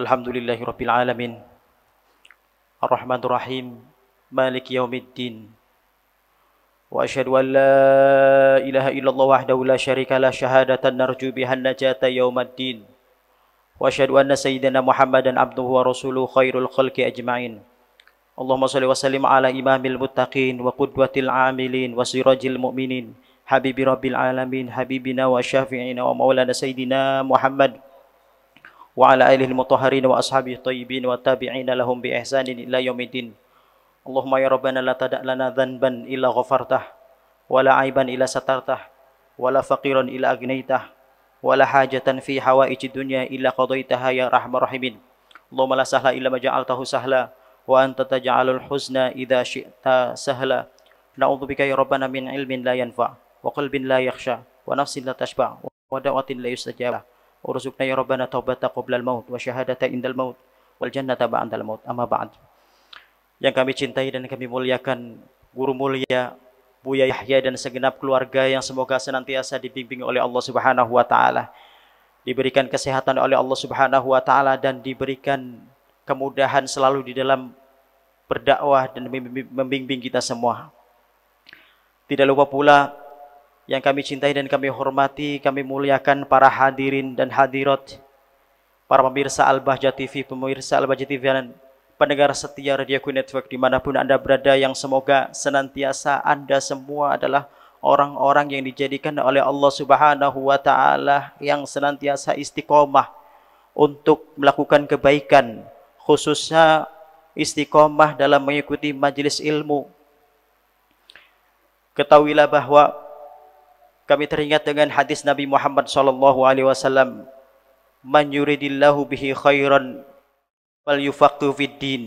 Alhamdulillahi Rabbil Alamin Ar-Rahmanir Rahim Malik Yawmiddin Wa ashadu an la ilaha illallah wahdahu la syarika la syahadatan narju biha najata yawmaddin Wa ashadu anna sayyidina Muhammadan abduhu wa rasuluh khairul khalqi ajma'in Allahumma salli wa sallim ala imamil muttaqin wa qudwatil amilin wa sirajil mu'minin Habibi Rabbil Alamin Habibina wa syafi'ina wa maulana sayyidina Muhammad وعلى آله المطهرين وأصحابه الطيبين والتابعين لهم بإحسان إلى يوم الدين اللهم يا ربنا لا تدع لنا ذنبا إلا غفرته ولا عيبا إلا سترته ولا فقيرا إلا أغنيته ولا حاجة في حوائج الدنيا إلا قضيتها يا رحم الراحمين اللهم لا سهل إلا ما جعلته سهلا وأنت تجعل الحزن إذا شئت سهلا نعوذ بك يا ربنا من علم لا ينفع وقلب لا يخشى ونفس لا تشبع ودعوة لا يستجاب ورزقنا يا ربنا توبة قبل الموت وشهادة عند الموت والجنة بعد الموت أما بعد yang kami cintai dan kami muliakan guru mulia Buya Yahya dan segenap keluarga yang semoga senantiasa dibimbing oleh Allah Subhanahu wa taala diberikan kesehatan oleh Allah Subhanahu wa taala dan diberikan kemudahan selalu di dalam berdakwah dan membimbing kita semua tidak lupa pula yang kami cintai dan kami hormati, kami muliakan para hadirin dan hadirat, para pemirsa Al-Bahja TV, pemirsa Al-Bahja TV dan pendengar setia Radio Queen Network dimanapun Anda berada yang semoga senantiasa Anda semua adalah orang-orang yang dijadikan oleh Allah Subhanahu wa taala yang senantiasa istiqomah untuk melakukan kebaikan khususnya istiqomah dalam mengikuti majelis ilmu. Ketahuilah bahwa kami teringat dengan hadis Nabi Muhammad sallallahu alaihi wasallam man yuridillahu bihi khairan fal yufaqihu fid din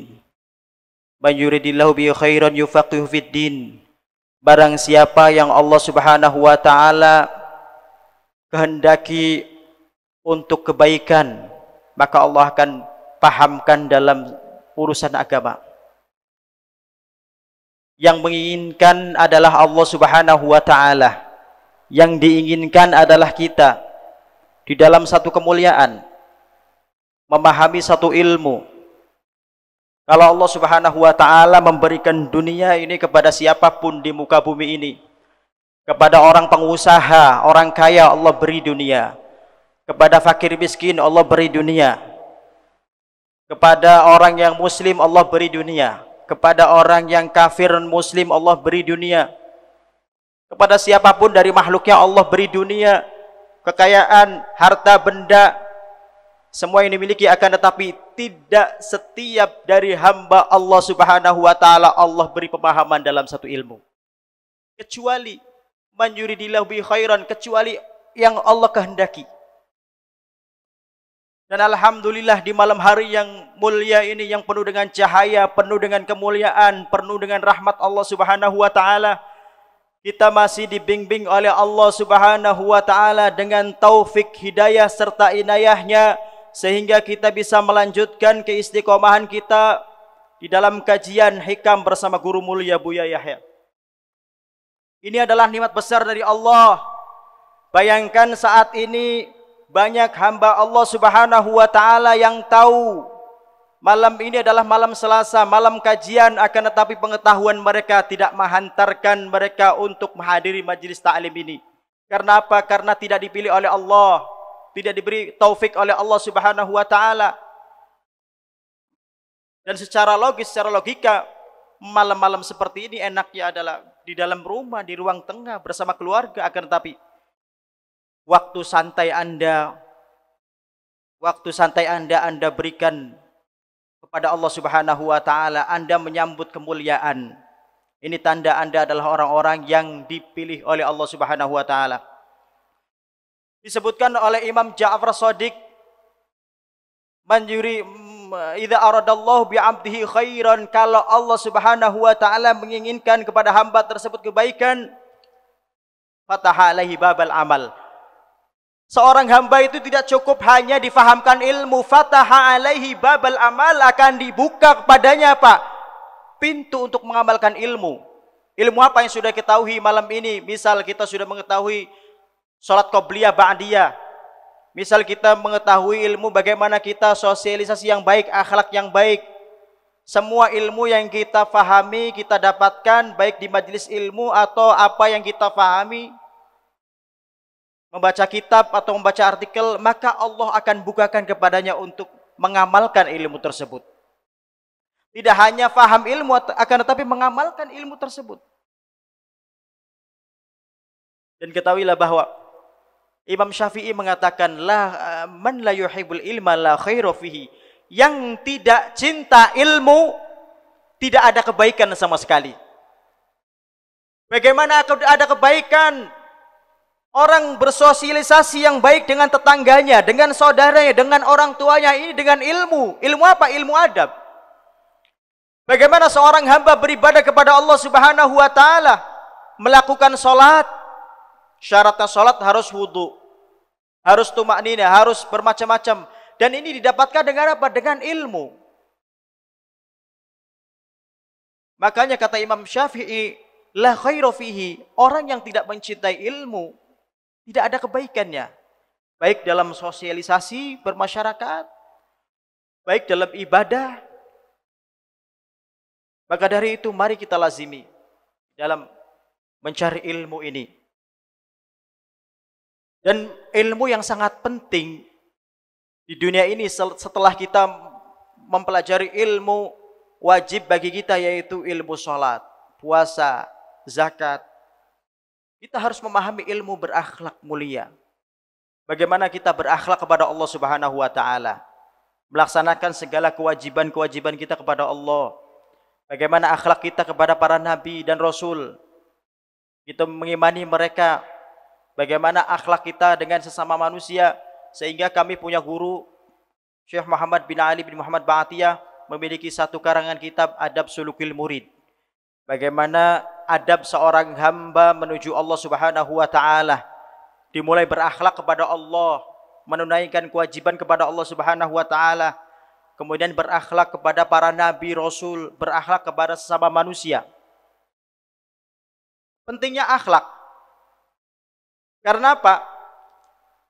man yuridillahu bihi khairan yufaqihu fid din barang siapa yang Allah Subhanahu wa taala kehendaki untuk kebaikan maka Allah akan pahamkan dalam urusan agama yang menginginkan adalah Allah Subhanahu wa taala yang diinginkan adalah kita di dalam satu kemuliaan memahami satu ilmu kalau Allah Subhanahu wa taala memberikan dunia ini kepada siapapun di muka bumi ini kepada orang pengusaha orang kaya Allah beri dunia kepada fakir miskin Allah beri dunia kepada orang yang muslim Allah beri dunia kepada orang yang kafir muslim Allah beri dunia kepada siapapun dari makhluknya Allah beri dunia, kekayaan, harta, benda, semua yang dimiliki akan tetapi tidak setiap dari hamba Allah Subhanahu wa taala Allah beri pemahaman dalam satu ilmu. Kecuali manjuridillah bi khairan kecuali yang Allah kehendaki. Dan alhamdulillah di malam hari yang mulia ini yang penuh dengan cahaya, penuh dengan kemuliaan, penuh dengan rahmat Allah Subhanahu wa taala, kita masih dibimbing oleh Allah Subhanahu wa taala dengan taufik hidayah serta inayahnya sehingga kita bisa melanjutkan keistiqomahan kita di dalam kajian hikam bersama guru mulia Buya Yahya. Ini adalah nikmat besar dari Allah. Bayangkan saat ini banyak hamba Allah Subhanahu wa taala yang tahu Malam ini adalah malam Selasa, malam kajian akan tetapi pengetahuan mereka tidak menghantarkan mereka untuk menghadiri majelis ta'lim ini. Karena apa? Karena tidak dipilih oleh Allah, tidak diberi taufik oleh Allah Subhanahu wa taala. Dan secara logis, secara logika malam-malam seperti ini enaknya adalah di dalam rumah, di ruang tengah bersama keluarga akan tetapi waktu santai Anda waktu santai Anda Anda berikan kepada Allah Subhanahu wa taala, Anda menyambut kemuliaan. Ini tanda Anda adalah orang-orang yang dipilih oleh Allah Subhanahu wa taala. Disebutkan oleh Imam Ja'far Shadiq man yuri idza aradallahu bi 'abdihi khairan kalau Allah Subhanahu wa taala menginginkan kepada hamba tersebut kebaikan fataha alaihi babal amal Seorang hamba itu tidak cukup hanya difahamkan ilmu. Fataha alaihi babal amal akan dibuka kepadanya apa? Pintu untuk mengamalkan ilmu. Ilmu apa yang sudah kita ketahui malam ini? Misal kita sudah mengetahui sholat qobliyah ba'diyah. Misal kita mengetahui ilmu bagaimana kita sosialisasi yang baik, akhlak yang baik. Semua ilmu yang kita fahami, kita dapatkan baik di majelis ilmu atau apa yang kita fahami membaca kitab atau membaca artikel, maka Allah akan bukakan kepadanya untuk mengamalkan ilmu tersebut. Tidak hanya faham ilmu, akan tetapi mengamalkan ilmu tersebut. Dan ketahuilah bahwa Imam Syafi'i mengatakan, la, eh, man la yuhibbul ilma la fihi. Yang tidak cinta ilmu, tidak ada kebaikan sama sekali. Bagaimana ada kebaikan Orang bersosialisasi yang baik dengan tetangganya, dengan saudaranya, dengan orang tuanya ini dengan ilmu. Ilmu apa? Ilmu adab. Bagaimana seorang hamba beribadah kepada Allah Subhanahu wa taala, melakukan salat. Syaratnya salat harus wudu, harus tumak harus bermacam-macam. Dan ini didapatkan dengan apa? Dengan ilmu. Makanya kata Imam Syafi'i, la khairu fihi, orang yang tidak mencintai ilmu, tidak ada kebaikannya. Baik dalam sosialisasi bermasyarakat, baik dalam ibadah. Maka dari itu mari kita lazimi dalam mencari ilmu ini. Dan ilmu yang sangat penting di dunia ini setelah kita mempelajari ilmu wajib bagi kita yaitu ilmu sholat, puasa, zakat, kita harus memahami ilmu berakhlak mulia. Bagaimana kita berakhlak kepada Allah Subhanahu wa taala. Melaksanakan segala kewajiban-kewajiban kita kepada Allah. Bagaimana akhlak kita kepada para nabi dan rasul. Kita mengimani mereka. Bagaimana akhlak kita dengan sesama manusia sehingga kami punya guru Syekh Muhammad bin Ali bin Muhammad Ba'atiyah memiliki satu karangan kitab Adab Sulukil Murid. Bagaimana adab seorang hamba menuju Allah Subhanahu wa taala. Dimulai berakhlak kepada Allah, menunaikan kewajiban kepada Allah Subhanahu wa taala, kemudian berakhlak kepada para nabi, rasul, berakhlak kepada sesama manusia. Pentingnya akhlak. Karena apa?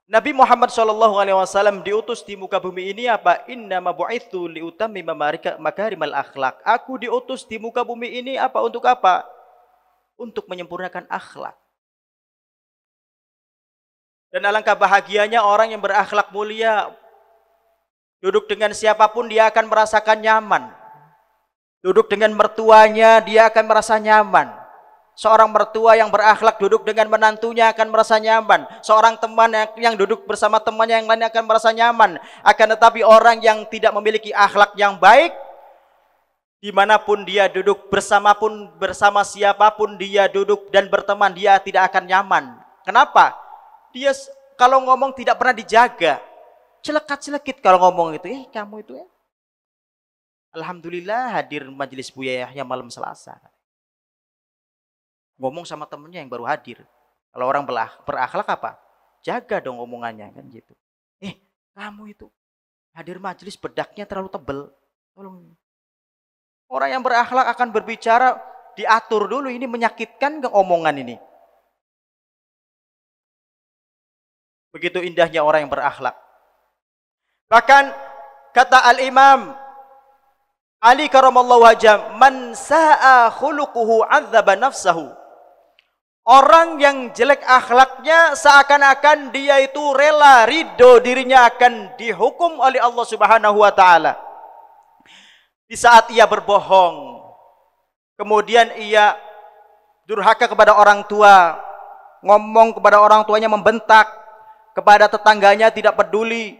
Nabi Muhammad Shallallahu Alaihi Wasallam diutus di muka bumi ini apa? Inna mabu'ithu liutamima makarimal akhlak. Aku diutus di muka bumi ini apa? Untuk apa? Untuk menyempurnakan akhlak. Dan alangkah bahagianya orang yang berakhlak mulia. Duduk dengan siapapun dia akan merasakan nyaman. Duduk dengan mertuanya dia akan merasa nyaman. Seorang mertua yang berakhlak duduk dengan menantunya akan merasa nyaman. Seorang teman yang duduk bersama temannya yang lain akan merasa nyaman. Akan tetapi orang yang tidak memiliki akhlak yang baik, dimanapun dia duduk, bersama pun bersama siapapun dia duduk dan berteman, dia tidak akan nyaman. Kenapa? Dia kalau ngomong tidak pernah dijaga. Celekat-celekit kalau ngomong itu. Eh kamu itu eh. Alhamdulillah hadir majelis Buya Yahya malam Selasa ngomong sama temennya yang baru hadir. Kalau orang berakhlak apa? Jaga dong omongannya kan gitu. Eh, kamu itu hadir majelis bedaknya terlalu tebel. Tolong. Orang yang berakhlak akan berbicara diatur dulu ini menyakitkan ke omongan ini. Begitu indahnya orang yang berakhlak. Bahkan kata Al-Imam Ali karamallahu wajah, "Man sa'a khuluquhu 'adzaba nafsahu." Orang yang jelek akhlaknya seakan-akan dia itu rela ridho dirinya akan dihukum oleh Allah Subhanahu wa taala. Di saat ia berbohong, kemudian ia durhaka kepada orang tua, ngomong kepada orang tuanya membentak, kepada tetangganya tidak peduli,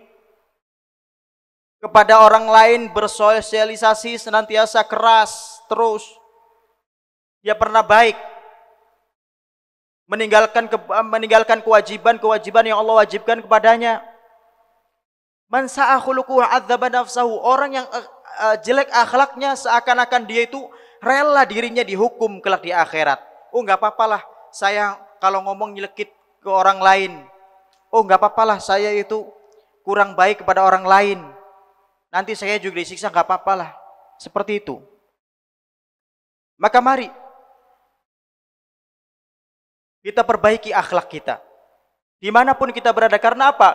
kepada orang lain bersosialisasi senantiasa keras terus. Dia pernah baik, meninggalkan ke, eh, meninggalkan kewajiban-kewajiban yang Allah wajibkan kepadanya. Man sa'akhuluquhu adzaba nafsahu, orang yang uh, jelek akhlaknya seakan-akan dia itu rela dirinya dihukum kelak di akhirat. Oh, enggak apa-apalah saya kalau ngomong nyelekit ke orang lain. Oh, enggak apa-apalah saya itu kurang baik kepada orang lain. Nanti saya juga disiksa enggak apa-apalah. Seperti itu. Maka mari kita perbaiki akhlak kita. Dimanapun kita berada. Karena apa?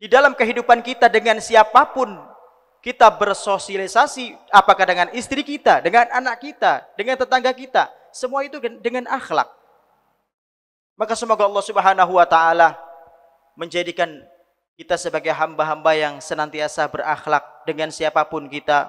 Di dalam kehidupan kita dengan siapapun kita bersosialisasi apakah dengan istri kita, dengan anak kita, dengan tetangga kita, semua itu dengan akhlak. Maka semoga Allah Subhanahu wa taala menjadikan kita sebagai hamba-hamba yang senantiasa berakhlak dengan siapapun kita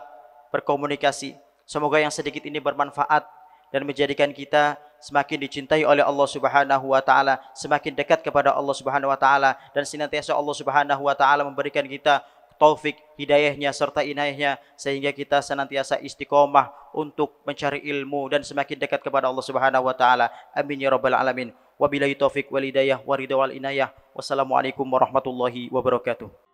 berkomunikasi. Semoga yang sedikit ini bermanfaat dan menjadikan kita semakin dicintai oleh Allah Subhanahu wa taala, semakin dekat kepada Allah Subhanahu wa taala dan senantiasa Allah Subhanahu wa taala memberikan kita taufik, hidayahnya serta inayahnya sehingga kita senantiasa istiqomah untuk mencari ilmu dan semakin dekat kepada Allah Subhanahu wa taala. Amin ya rabbal alamin. Wabillahi taufik wal hidayah wa inayah. Wassalamualaikum warahmatullahi wabarakatuh.